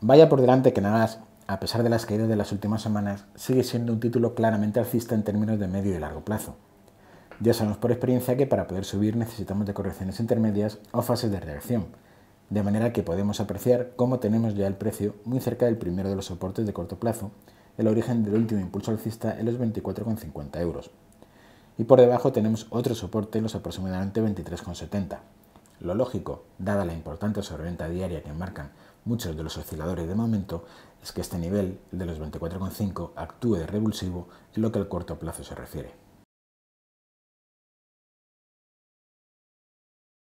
Vaya por delante que más, a pesar de las caídas de las últimas semanas, sigue siendo un título claramente alcista en términos de medio y largo plazo. Ya sabemos por experiencia que para poder subir necesitamos de correcciones intermedias o fases de reacción, de manera que podemos apreciar cómo tenemos ya el precio muy cerca del primero de los soportes de corto plazo, el origen del último impulso alcista en los 24,50 euros. Y por debajo tenemos otro soporte en los aproximadamente 23,70. Lo lógico, dada la importante sobreventa diaria que marcan muchos de los osciladores de momento, es que este nivel de los 24,5 actúe de revulsivo en lo que al corto plazo se refiere.